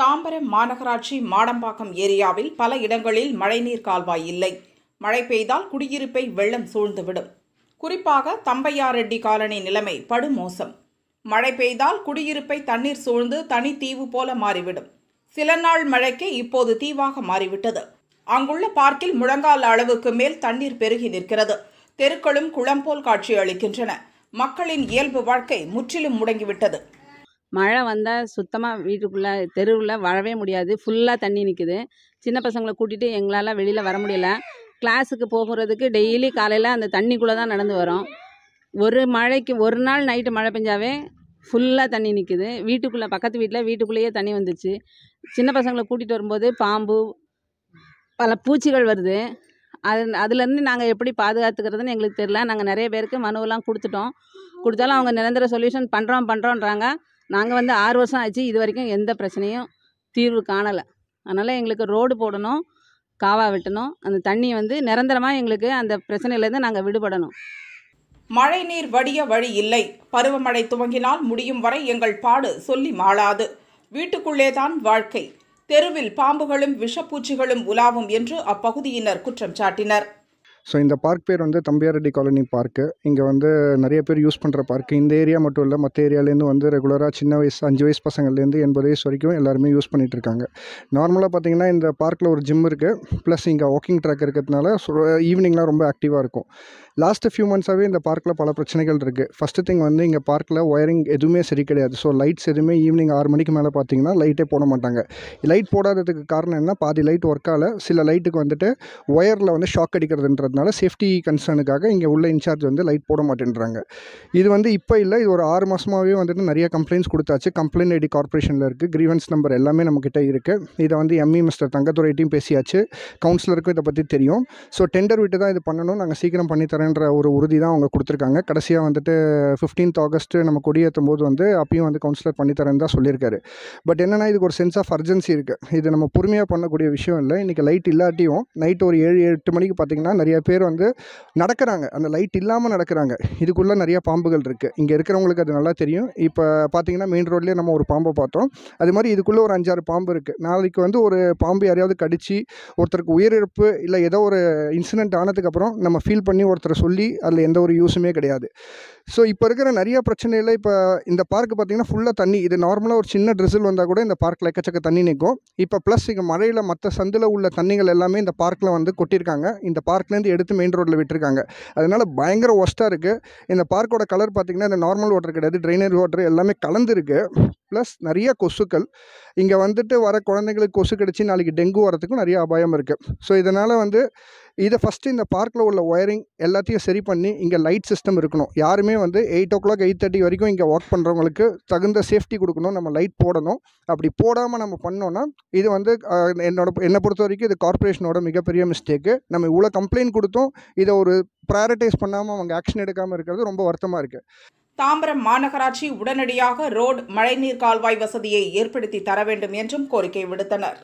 தாம்பரம் மாநகராட்சி மாடம்பாக்கம் ஏரியாவில் பல இடங்களில் மழைநீர் கால்வாய் இல்லை மழை பெய்தால் குடியிருப்பை வெள்ளம் சூழ்ந்துவிடும் குறிப்பாக தம்பையாரெட்டி காலனி நிலைமை படுமோசம் மழை பெய்தால் குடியிருப்பை தண்ணீர் சூழ்ந்து தனி தீவு போல மாறிவிடும் சில நாள் மழைக்கே இப்போது தீவாக மாறிவிட்டது அங்குள்ள பார்க்கில் முழங்கால் அளவுக்கு மேல் தண்ணீர் பெருகி நிற்கிறது தெருக்களும் குளம் போல் காட்சி அளிக்கின்றன மக்களின் இயல்பு வாழ்க்கை முற்றிலும் முடங்கிவிட்டது மழை வந்தால் சுத்தமாக வீட்டுக்குள்ளே தெருவில் வரவே முடியாது ஃபுல்லாக தண்ணி நிற்குது சின்ன பசங்களை கூட்டிகிட்டு எங்களால் வெளியில் வர முடியல கிளாஸுக்கு போகிறதுக்கு டெய்லி காலையில் அந்த தண்ணிக்குள்ளே தான் நடந்து வரோம் ஒரு மழைக்கு ஒரு நாள் நைட்டு மழை பெஞ்சாவே ஃபுல்லாக தண்ணி நிற்குது வீட்டுக்குள்ளே பக்கத்து வீட்டில் வீட்டுக்குள்ளேயே தண்ணி வந்துச்சு சின்ன பசங்களை கூட்டிகிட்டு வரும்போது பாம்பு பல பூச்சிகள் வருது அது அதுலேருந்து நாங்கள் எப்படி பாதுகாத்துக்கிறதுன்னு எங்களுக்கு தெரில நாங்கள் நிறைய பேருக்கு மனுவெல்லாம் கொடுத்துட்டோம் கொடுத்தாலும் அவங்க நிரந்தர சொல்யூஷன் பண்ணுறோம் பண்ணுறோன்றாங்க நாங்கள் வந்து ஆறு வருஷம் ஆச்சு இது வரைக்கும் எந்த பிரச்சனையும் தீர்வு காணலை அதனால் எங்களுக்கு ரோடு போடணும் காவா வெட்டணும் அந்த தண்ணி வந்து நிரந்தரமாக எங்களுக்கு அந்த பிரச்சனையிலேருந்து நாங்கள் விடுபடணும் மழை நீர் வடிய வழி இல்லை பருவமழை துவங்கினால் முடியும் வரை எங்கள் பாடு சொல்லி மாளாது வீட்டுக்குள்ளே தான் வாழ்க்கை தெருவில் பாம்புகளும் விஷப்பூச்சிகளும் உலாவும் என்று அப்பகுதியினர் குற்றம் சாட்டினர் ஸோ இந்த பார்க் பேர் வந்து தம்பியாரெட்டி காலனி பார்க்கு இங்கே வந்து நிறைய பேர் யூஸ் பண்ணுற பார்க்கு இந்த ஏரியா மட்டும் இல்லை மற்ற ஏரியாலேருந்து வந்து ரெகுலராக சின்ன வயசு அஞ்சு வயசு பசங்கள்லேருந்து எண்பது வயசு வரைக்கும் எல்லாருமே யூஸ் பண்ணிகிட்ருக்காங்க நார்மலாக பார்த்தீங்கன்னா இந்த பார்க்கில் ஒரு ஜிம் இருக்குது ப்ளஸ் இங்கே வாக்கிங் ட்ராக் இருக்கிறதுனால ஈவினிங்லாம் ரொம்ப ஆக்டிவாக இருக்கும் லாஸ்ட் ஃபியூ மந்த்ஸாகவே இந்த பார்க்கில் பல பிரச்சனைகள் இருக்குது ஃபஸ்ட்டு திங் வந்து இங்கே பார்க்கில் ஒயரிங் எதுவுமே சரி கிடையாது ஸோ லைட்ஸ் எதுவுமே ஈவினிங் ஆறு மணிக்கு மேலே பார்த்தீங்கன்னா லைட்டே போட மாட்டாங்க லைட் போடாததுக்கு காரணம் என்ன பாதி லைட் ஒர்க் ஆகலை சில லைட்டுக்கு வந்துட்டு ஒயரில் வந்து ஷாக் அடிக்கிறதுன்றதுனால சேஃப்டி கன்சர்னுக்காக இங்கே உள்ள இன்சார்ஜ் வந்து லைட் போட மாட்டேன்றாங்க இது வந்து இப்போ இல்லை இது ஒரு ஆறு மாதமாகவே வந்துட்டு நிறைய கம்ப்ளைண்ட்ஸ் கொடுத்தாச்சு கம்ப்ளைண்ட் ஐடி கார்பரேஷனில் இருக்குது கிரீவன்ஸ் நம்பர் எல்லாமே நம்மக்கிட்ட இருக்குது இதை வந்து எம்இ மிஸ்டர் e தங்கத்துறையிட்டையும் பேசியாச்சு கவுன்சிலருக்கும் இதை பற்றி தெரியும் ஸோ டெண்டர் விட்டு தான் இது பண்ணணும் நாங்கள் சீக்கிரம் பண்ணித்தரேன் வரேன்ற ஒரு உறுதி தான் அவங்க கொடுத்துருக்காங்க கடைசியாக வந்துட்டு ஃபிஃப்டீன்த் ஆகஸ்ட்டு நம்ம கொடியேற்றும் போது வந்து அப்பயும் வந்து கவுன்சிலர் பண்ணித்தரேன்னு தான் சொல்லியிருக்காரு பட் என்னென்னா இதுக்கு ஒரு சென்ஸ் ஆஃப் அர்ஜென்சி இருக்குது இது நம்ம பொறுமையாக பண்ணக்கூடிய விஷயம் இல்லை இன்றைக்கி லைட் இல்லாட்டியும் நைட் ஒரு ஏழு எட்டு மணிக்கு பார்த்திங்கன்னா நிறைய பேர் வந்து நடக்கிறாங்க அந்த லைட் இல்லாமல் நடக்கிறாங்க இதுக்குள்ளே நிறைய பாம்புகள் இருக்குது இங்கே இருக்கிறவங்களுக்கு அது நல்லா தெரியும் இப்போ பார்த்தீங்கன்னா மெயின் ரோட்லேயே நம்ம ஒரு பாம்பை பார்த்தோம் அது மாதிரி இதுக்குள்ளே ஒரு அஞ்சாறு பாம்பு இருக்குது நாளைக்கு வந்து ஒரு பாம்பு யாரையாவது கடிச்சு ஒருத்தருக்கு உயிரிழப்பு இல்லை ஏதோ ஒரு இன்சிடென்ட் ஆனதுக்கப்புறம் நம்ம ஃபீல் பண்ணி ஒருத்தர் சொல்லி அதில் எந்த ஒரு யூஸுமே கிடையாது ஸோ இப்போ இருக்கிற நிறைய பிரச்சனையில் இப்போ இந்த பார்க் பார்த்திங்கன்னா ஃபுல்லாக தண்ணி இது நார்மலாக ஒரு சின்ன ட்ரெஸ்ஸில் வந்தால் கூட இந்த பார்க்கில் எக்கச்சக்க தண்ணி நிற்கும் இப்போ ப்ளஸ் இங்கே மழையில் மற்ற சந்தில் உள்ள தண்ணிகள் எல்லாமே இந்த பார்க்கில் வந்து கொட்டியிருக்காங்க இந்த பார்க்லேருந்து எடுத்து மெயின் ரோட்டில் விட்டுருக்காங்க அதனால் பயங்கர ஒஸ்ட்டாக இருக்குது இந்த பார்க்கோட கலர் பார்த்திங்கன்னா இந்த நார்மல் வாட்டர் கிடையாது ட்ரைனேஜ் வாட்டர் எல்லாமே கலந்துருக்கு ப்ளஸ் நிறைய கொசுக்கள் இங்கே வந்துட்டு வர குழந்தைங்களுக்கு கொசு கிடச்சி நாளைக்கு டெங்கு வரத்துக்கும் நிறைய அபாயம் இருக்குது ஸோ இதனால் வந்து இதை ஃபஸ்ட்டு இந்த பார்க்கில் உள்ள ஒயரிங் எல்லாத்தையும் சரி பண்ணி இங்கே லைட் சிஸ்டம் இருக்கணும் யாருமே வந்து eight o'clock eight thirty வரைக்கும் இங்கே ஒர்க் பண்ணுறவங்களுக்கு தகுந்த சேஃப்டி கொடுக்கணும் நம்ம லைட் போடணும் அப்படி போடாமல் நம்ம பண்ணோன்னா இது வந்து என்னோட என்னை பொறுத்த வரைக்கும் இது கார்ப்பரேஷனோட மிகப்பெரிய மிஸ்டேக்கு நம்ம இவ்வளோ கம்ப்ளைண்ட் கொடுத்தும் இதை ஒரு ப்ரையாரிட்டைஸ் பண்ணாமல் அவங்க ஆக்ஷன் எடுக்காமல் இருக்கிறது ரொம்ப வருத்தமாக இருக்குது தாம்பரம் மாநகராட்சி உடனடியாக ரோடு மழைநீர் கால்வாய் வசதியை ஏற்படுத்தி தர வேண்டும் என்றும் கோரிக்கை விடுத்தனர்